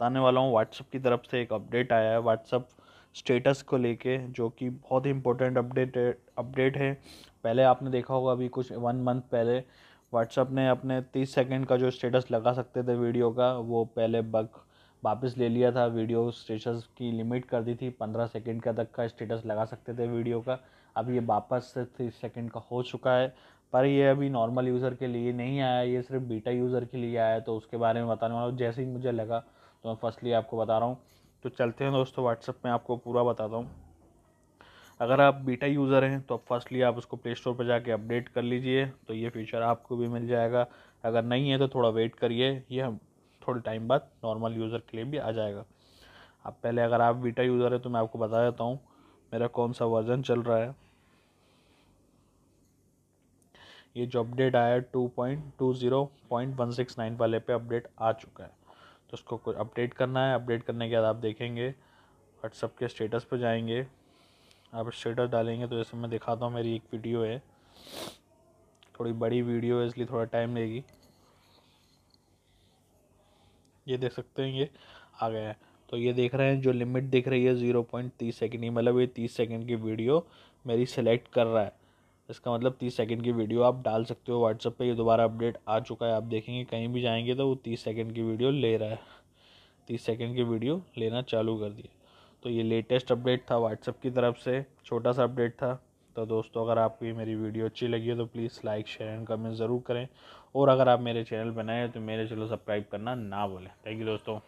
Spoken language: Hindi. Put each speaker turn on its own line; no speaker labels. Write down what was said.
बताने वाला हूँ व्हाट्सअप की तरफ से एक अपडेट आया है व्हाट्सअप स्टेटस को लेके जो कि बहुत ही इंपॉर्टेंट अपडेट अपडेट है पहले आपने देखा होगा अभी कुछ वन मंथ पहले व्हाट्सअप ने अपने तीस सेकेंड का जो स्टेटस लगा सकते थे वीडियो का वो पहले बग वापस ले लिया था वीडियो स्टेटस की लिमिट कर दी थी पंद्रह सेकेंड का तक का स्टेटस लगा सकते थे वीडियो का अब ये वापस से तीस सेकेंड का हो चुका है पर ये अभी नॉर्मल यूज़र के लिए नहीं आया ये सिर्फ बीटा यूज़र के लिए आया तो उसके बारे में बताने वाला हूँ जैसे ही मुझे लगा तो मैं फर्स्टली आपको बता रहा हूँ तो चलते हैं दोस्तों व्हाट्सअप में आपको पूरा बताता हूँ अगर आप बीटा यूज़र हैं तो आप फर्स्टली आप उसको प्ले स्टोर पर जाके अपडेट कर लीजिए तो ये फीचर आपको भी मिल जाएगा अगर नहीं है तो थोड़ा वेट करिए ये हम थोड़े टाइम बाद नॉर्मल यूज़र के लिए भी आ जाएगा अब पहले अगर आप बीटा यूज़र हैं तो मैं आपको बता देता हूँ मेरा कौन सा वर्ज़न चल रहा है ये जो अपडेट आया two point two zero point one six nine वाले पे अपडेट आ चुका है तो उसको कुछ अपडेट करना है अपडेट करने के बाद आप देखेंगे व्हाट्सअप के स्टेटस पर जाएंगे आप स्टेटस डालेंगे तो जैसे मैं दिखाता हूँ मेरी एक वीडियो है थोड़ी बड़ी वीडियो है इसलिए थोड़ा टाइम लेगी ये देख सकते हैं ये आ गया है तो ये देख रहे हैं जो लिमिट दिख रही है ज़ीरो पॉइंट तीस सेकेंड ही मतलब ये तीस सेकेंड की वीडियो मेरी सेलेक्ट कर रहा है इसका मतलब तीस सेकंड की वीडियो आप डाल सकते हो व्हाट्सएप पे ये दोबारा अपडेट आ चुका है आप देखेंगे कहीं भी जाएंगे तो वो तीस सेकंड की वीडियो ले रहा है तीस सेकंड की वीडियो लेना चालू कर दिया तो ये लेटेस्ट अपडेट था व्हाट्सअप की तरफ से छोटा सा अपडेट था तो दोस्तों अगर आपको ये मेरी वीडियो अच्छी लगी है तो please like share and comment ज़रूर करें और अगर आप मेरे चैनल बनाए तो मेरे चैनल सब्सक्राइब करना ना भूलें थैंक यू दोस्तों